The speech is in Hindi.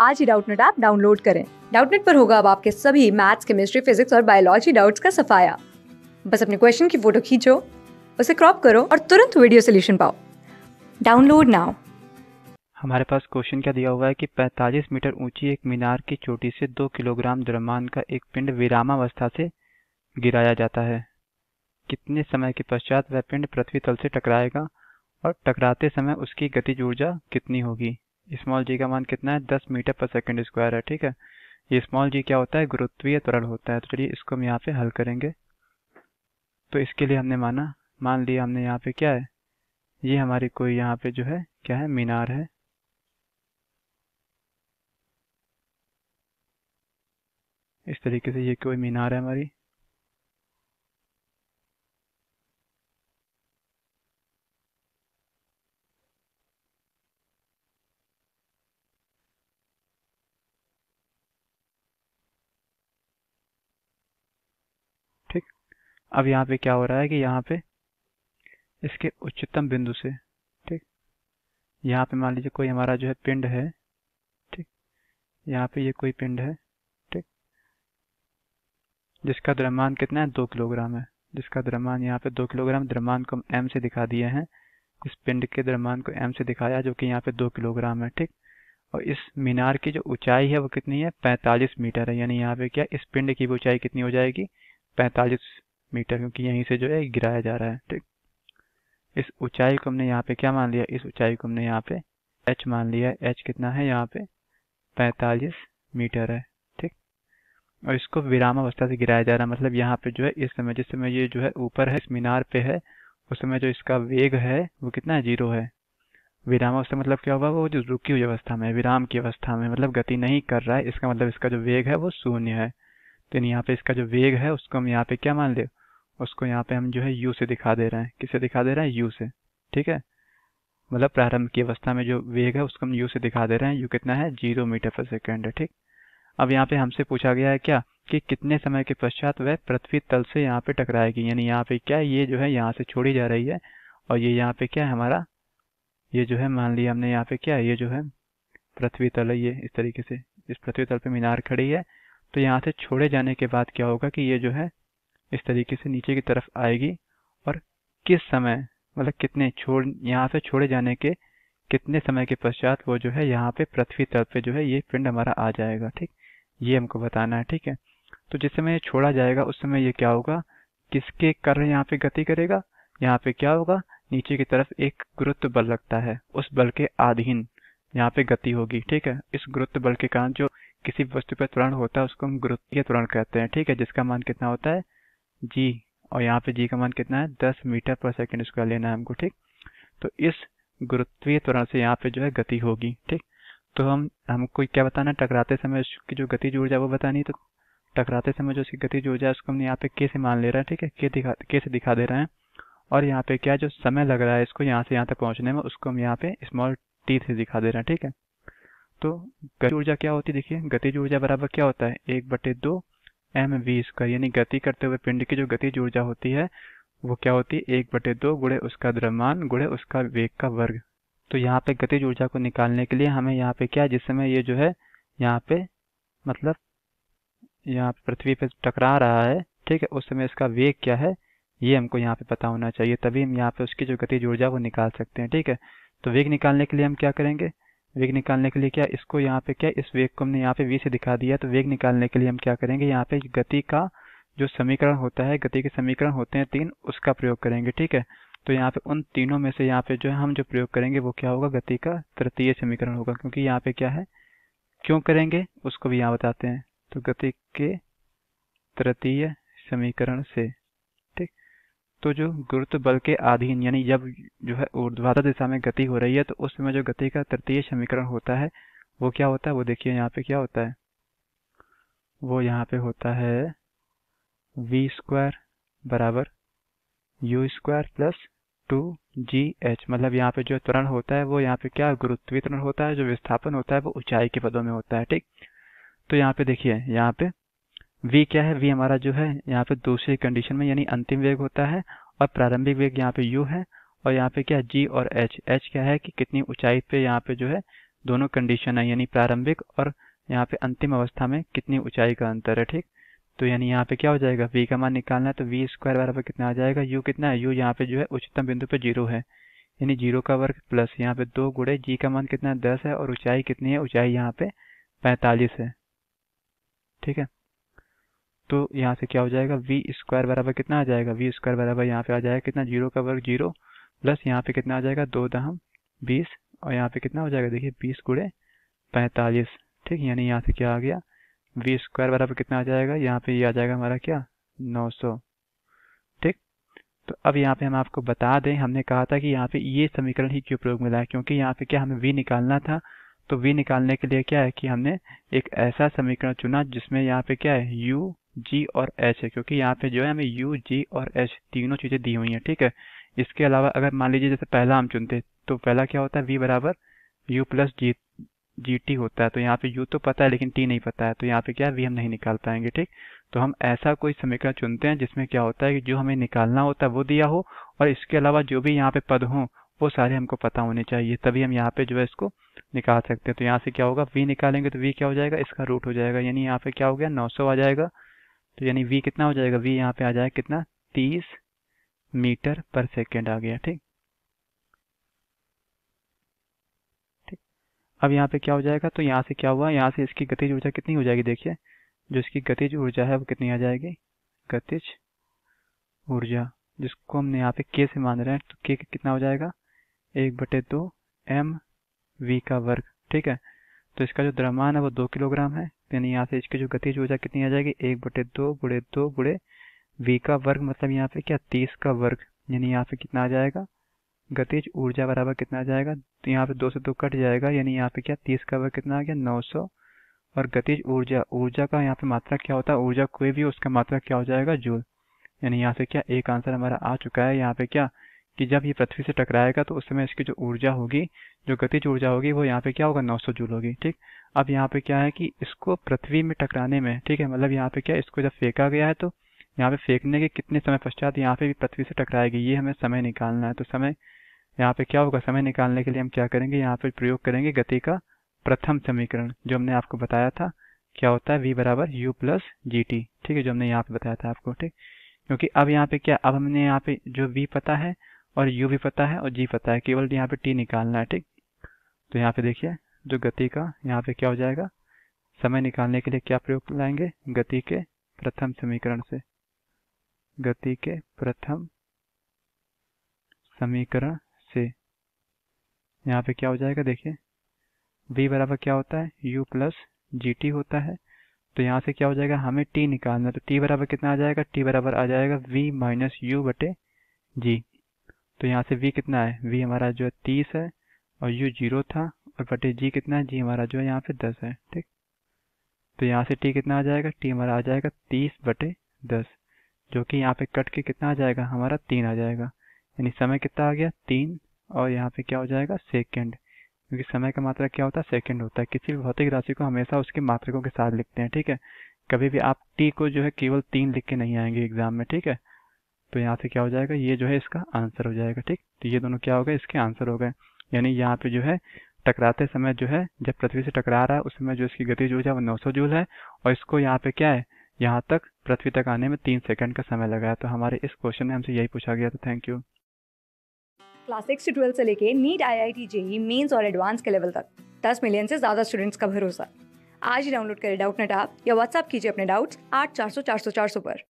आज ही डाउटनेट ऐप डाउनलोड करें डाउटनेट पर होगा अब आपके सभी मैथ्स केमिस्ट्री फिजिक्स और बायोलॉजी डाउट्स का सफाया बस अपने क्वेश्चन की फोटो खींचो उसे क्रॉप करो और तुरंत वीडियो सोल्यूशन पाओ डाउनलोड नाउ हमारे पास क्वेश्चन क्या दिया हुआ है कि 45 मीटर ऊंची एक मीनार की चोटी से दो किलोग्राम द्रव्यमान का एक पिंड विरामावस्था से गिराया जाता है कितने समय के पश्चात वह पिंड पृथ्वी तल से टकराएगा और टकराते समय उसकी गतिज ऊर्जा कितनी होगी स्मॉल जी का मान कितना है दस मीटर पर सेकेंड स्क्वायर है ठीक है ये स्मॉल जी क्या होता है गुरुत्वीय त्वरण होता है तो चलिए इसको हम यहाँ पे हल करेंगे तो इसके लिए हमने माना मान लिया हमने यहाँ पे क्या है ये हमारी कोई यहाँ पे जो है क्या है मीनार है इस तरीके से ये कोई मीनार है हमारी अब यहाँ पे क्या हो रहा है कि यहाँ पे इसके उच्चतम बिंदु से ठीक यहाँ पे मान लीजिए कोई हमारा जो है पिंड है ठीक यहाँ पे ये कोई पिंड है ठीक जिसका द्रव्यमान कितना है दो किलोग्राम है जिसका द्रव्यमान यहाँ पे दो किलोग्राम द्रव्यमान को हम एम से दिखा दिए हैं इस पिंड के द्रव्यमान को एम से दिखाया जो कि यहाँ पे दो किलोग्राम है ठीक और इस मीनार की जो ऊंचाई है वो कितनी है 45 मीटर है यानी यहाँ पे क्या इस पिंड की भी ऊंचाई कितनी हो जाएगी 45 मीटर क्योंकि यहीं से जो है गिराया जा रहा है ठीक इस ऊंचाई को हमने यहाँ पे क्या मान लिया इस ऊंचाई को हमने यहाँ पे एच मान लिया एच कितना है यहाँ पे 45 मीटर है ठीक और इसको विराम अवस्था से गिराया जा रहा है मतलब यहाँ पे जो है इस समय जिस समय ये जो है ऊपर है इस मीनार पे है उस समय जो इसका वेग है वो कितना है जीरो है विराम अवस्था मतलब क्या हुआ वो जो रुकी हुई अवस्था में विराम की अवस्था में मतलब गति नहीं कर रहा है इसका मतलब इसका जो वेग है वो शून्य है तो यहाँ पे इसका जो वेग है उसको हम यहाँ पे क्या मान लें उसको यहाँ पे हम जो है यू से दिखा दे रहे हैं किसे दिखा दे रहे हैं यू से ठीक है मतलब प्रारंभ की अवस्था में जो वेग है उसको हम यू से दिखा दे रहे हैं यू कितना है जीरो मीटर पर सेकेंड है ठीक अब यहाँ पे हमसे पूछा गया है क्या कि कितने समय के पश्चात वह पृथ्वी तल से यहाँ पे टकराएगी यानी यहाँ पे क्या ये जो है यहाँ से छोड़ी जा रही है और ये यहाँ पे क्या है हमारा ये जो है मान लिया हमने यहाँ पे क्या है ये जो है पृथ्वी तल है ये इस तरीके से इस पृथ्वी तल पे मीनार खड़ी है तो यहाँ से छोड़े जाने के बाद क्या होगा कि ये जो है इस तरीके से नीचे की तरफ आएगी और किस समय मतलब कितने छोड़ यहाँ से छोड़े जाने के कितने समय के पश्चात वो जो है यहाँ पे पृथ्वी तल पे जो है ये पिंड हमारा आ जाएगा ठीक ये हमको बताना है ठीक है तो जिस समय ये छोड़ा जाएगा उस समय ये क्या होगा किसके कारण यहाँ पे गति करेगा यहाँ पे क्या होगा नीचे की तरफ एक गुरुत्व बल लगता है उस बल के आधीन यहाँ पे गति होगी ठीक है इस गुरुत्व बल के कारण जो किसी वस्तु पर त्वरण होता है उसको हम गुरुत्वीय त्वरण कहते हैं ठीक है जिसका मान कितना होता है जी और यहाँ पे जी का मान कितना है दस मीटर पर सेकेंड स्क्वायर लेना है हमको ठीक तो इस गुरुत्वीय त्वरण से यहाँ पे जो है गति होगी ठीक तो हम हमको क्या बताना टकराते समय उसकी जो गति जुड़ जाए वो बतानी तो टकराते समय जो उसकी गति जुड़ जाए उसको हम यहाँ पे के से मान ले रहे हैं ठीक है के दिखा के से दिखा दे रहे हैं और यहाँ पे क्या जो समय लग रहा है इसको यहाँ से यहाँ तक पहुँचने में उसको हम यहाँ पे स्मॉल टी से दिखा दे रहे हैं ठीक है तो गति ऊर्जा क्या होती है देखिए गतिज ऊर्जा बराबर क्या होता है एक बटे दो एम वी स्क्वायर यानी गति करते हुए पिंड की जो गति ऊर्जा होती है वो क्या होती है एक बटे दो गुड़े उसका द्रव्यमान गुड़े उसका वेग का वर्ग तो यहाँ पे गति ऊर्जा को निकालने के लिए हमें यहाँ पे क्या जिस समय ये जो है यहाँ पे मतलब यहाँ पृथ्वी पे टकरा रहा है ठीक है उस समय इसका वेग क्या है ये हमको यहाँ पे पता होना चाहिए तभी हम यहाँ पे उसकी जो गति ऊर्जा को निकाल सकते हैं ठीक है तो वेग निकालने के लिए हम क्या करेंगे वेग निकालने के लिए क्या इसको यहाँ पे क्या इस वेग को हमने यहाँ पे वी से दिखा दिया तो वेग निकालने के लिए हम क्या करेंगे यहाँ पे गति का जो समीकरण होता है गति के समीकरण होते हैं तीन उसका प्रयोग करेंगे ठीक है तो यहाँ पे उन तीनों में से यहाँ पे जो है हम जो प्रयोग करेंगे वो क्या होगा गति का तृतीय समीकरण होगा क्योंकि यहाँ पे क्या है क्यों करेंगे उसको भी यहाँ बताते हैं तो गति के तृतीय समीकरण से तो जो गुरुत्व बल के अधीन यानी जब जो है ऊर्ध्वाधर दिशा में गति हो रही है तो उस समय जो गति का तृतीय समीकरण होता है वो क्या होता है वो देखिए यहाँ पे क्या होता है वो यहाँ पे होता है वी स्क्वायर बराबर U square plus two G H मतलब यहाँ पे जो त्वरण होता है वो यहाँ पे क्या गुरुत्वीय त्वरण होता है जो विस्थापन होता है वो ऊंचाई के पदों में होता है ठीक तो यहाँ पे देखिए यहाँ पे वी क्या है वी हमारा जो है यहाँ पे दूसरी कंडीशन में यानी अंतिम वेग होता है और प्रारंभिक वेग यहाँ पे यू है और यहाँ पे क्या जी और एच एच क्या है कि कितनी ऊंचाई पे यहाँ पे जो है दोनों कंडीशन है यानी प्रारंभिक और यहाँ पे अंतिम अवस्था में कितनी ऊंचाई का अंतर है ठीक तो यानी यहाँ पे क्या हो जाएगा वी का मान निकालना है तो वी स्क्वायर बराबर कितना आ जाएगा यू कितना है यू यहाँ पे जो है उच्चतम बिंदु पे जीरो है यानी जीरो का वर्ग प्लस यहाँ पे दो गुड़े जी का मान कितना है दस है और ऊंचाई कितनी है ऊंचाई यहाँ पे पैंतालीस है ठीक है तो यहाँ से क्या हो जाएगा वी स्क्वायर बराबर कितना आ जाएगा वी स्क्वायर बराबर यहाँ पे आ जाएगा कितना जीरो का वर्ग जीरो प्लस यहाँ पे कितना आ जाएगा दो दहम बीस और यहाँ पे कितना हो जाएगा देखिए बीस गुड़े पैंतालीस ठीक यानी यहाँ से क्या आ गया वी स्क्वायर बराबर कितना आ जाएगा यहाँ पे ये यह आ जाएगा हमारा क्या नौ सौ ठीक तो अब यहाँ पे हम आपको बता दें हमने कहा था कि यहाँ पे ये समीकरण ही क्यों प्रयोग मिला है क्योंकि यहाँ पे क्या हमें वी निकालना था तो वी निकालने के लिए क्या है कि हमने एक ऐसा समीकरण चुना जिसमें यहाँ पे क्या है यू जी और एच है क्योंकि यहाँ पे जो है हमें यू जी और एच तीनों चीज़ें दी हुई हैं ठीक है इसके अलावा अगर मान लीजिए जैसे पहला हम चुनते तो पहला क्या होता है वी बराबर U plus G G T होता है तो यहाँ पे यू तो पता है लेकिन टी नहीं पता है तो यहाँ पे क्या वी हम नहीं निकाल पाएंगे ठीक तो हम ऐसा कोई समीकरण चुनते हैं जिसमें क्या होता है कि जो हमें निकालना होता है वो दिया हो और इसके अलावा जो भी यहाँ पे पद हो वो सारे हमको पता होने चाहिए तभी हम यहाँ पे जो है इसको निकाल सकते हैं तो यहाँ से क्या होगा वी निकालेंगे तो वी क्या हो जाएगा इसका रूट हो जाएगा यानी यहाँ पे क्या हो गया नौ आ जाएगा तो यानी v कितना हो जाएगा वी यहाँ पे आ जाएगा कितना तीस मीटर पर सेकेंड आ गया ठीक ठीक अब यहाँ पे क्या हो जाएगा तो यहाँ से क्या हुआ यहाँ से इसकी गतिज ऊर्जा कितनी हो जाएगी देखिए जो इसकी गतिज ऊर्जा है वो कितनी आ जाएगी गतिज ऊर्जा जिसको हमने यहाँ पे के से मान रहे हैं तो के कितना हो जाएगा एक बटे दो एम वी का वर्ग ठीक है तो इसका जो द्रव्यमान है वो दो किलोग्राम है यानी यहाँ से इसकी जो गतिज ऊर्जा कितनी आ जाएगी एक बटे दो बुढ़े दो बुढ़े वी का वर्ग मतलब यहाँ पे क्या तीस का वर्ग यानी यहाँ पे कितना आ जाएगा गतिज ऊर्जा बराबर कितना आ जाएगा तो यहाँ पे दो से दो कट जाएगा यानी यहाँ पे क्या तीस का वर्ग कितना आ गया नौ सौ और गतिज ऊर्जा ऊर्जा का यहाँ पे मात्रा क्या होता है ऊर्जा कोई भी उसका मात्रा क्या हो जाएगा जूल यानी यहाँ से क्या एक आंसर हमारा आ चुका है यहाँ पे क्या कि जब ये पृथ्वी से टकराएगा तो उस समय इसकी जो ऊर्जा होगी जो गतिज ऊर्जा होगी वो यहाँ पे क्या होगा 900 जूल होगी ठीक अब यहाँ पे क्या है कि इसको पृथ्वी में टकराने में ठीक है मतलब यहाँ पे क्या इसको जब फेंका गया है तो यहाँ पे फेंकने के कितने समय पश्चात यहाँ पे भी पृथ्वी से टकराएगी ये हमें समय निकालना है तो समय यहाँ पे क्या होगा समय निकालने के लिए हम क्या करेंगे यहाँ पे प्रयोग करेंगे गति का प्रथम समीकरण जो हमने आपको बताया था क्या होता है वी बराबर यू प्लस जी ठीक है जो हमने यहाँ पे बताया था आपको ठीक क्योंकि अब यहाँ पे क्या अब हमने यहाँ पे जो वी पता है और u भी पता है और g पता है केवल यहाँ पे t निकालना है ठीक तो यहाँ पे देखिए जो गति का यहाँ पे क्या हो जाएगा समय निकालने के लिए क्या प्रयोग लाएंगे गति के प्रथम समीकरण से गति के प्रथम समीकरण से यहाँ पे क्या हो जाएगा देखिए v बराबर क्या होता है u प्लस जी होता है तो यहाँ से क्या हो जाएगा हमें t निकालना है तो t बराबर कितना आ जाएगा t बराबर आ जाएगा v माइनस यू बटे जी तो यहाँ से v कितना है v हमारा जो है तीस है और u जीरो था और बटे जी कितना है जी हमारा जो है यहाँ पे दस है ठीक तो यहाँ से t कितना आ जाएगा t हमारा आ जाएगा तीस बटे दस जो कि यहाँ पे कट के कितना आ जाएगा हमारा तीन आ जाएगा यानी समय कितना आ गया तीन और यहाँ पे क्या हो जाएगा सेकेंड क्योंकि समय का मात्रा क्या होता है सेकेंड होता है किसी भी भौतिक राशि को हमेशा उसके मात्रकों के साथ लिखते हैं ठीक है कभी भी आप टी को जो है केवल तीन लिख के नहीं आएंगे एग्जाम में ठीक है तो यहाँ से क्या हो जाएगा ये जो है इसका आंसर हो जाएगा ठीक तो ये दोनों क्या हो गए इसके आंसर हो गए यानी यहाँ पे जो है टकराते समय जो है जब पृथ्वी से टकरा रहा है उस समय जो इसकी गति जूल है वो नौ जूल है और इसको यहाँ पे क्या है यहाँ तक पृथ्वी तक आने में तीन सेकंड का समय लगा है तो हमारे इस क्वेश्चन में हमसे यही पूछा गया तो थैंक यू क्लास सिक्स से ट्वेल्थ से लेके NEET IIT JEE mains और एडवांस के लेवल तक दस मिलियन से ज्यादा स्टूडेंट्स का भरोसा आज ही डाउनलोड करें डाउट नेट आप या व्हाट्सअप कीजिए अपने डाउट्स आठ चार सौ चार सौ चार सौ पर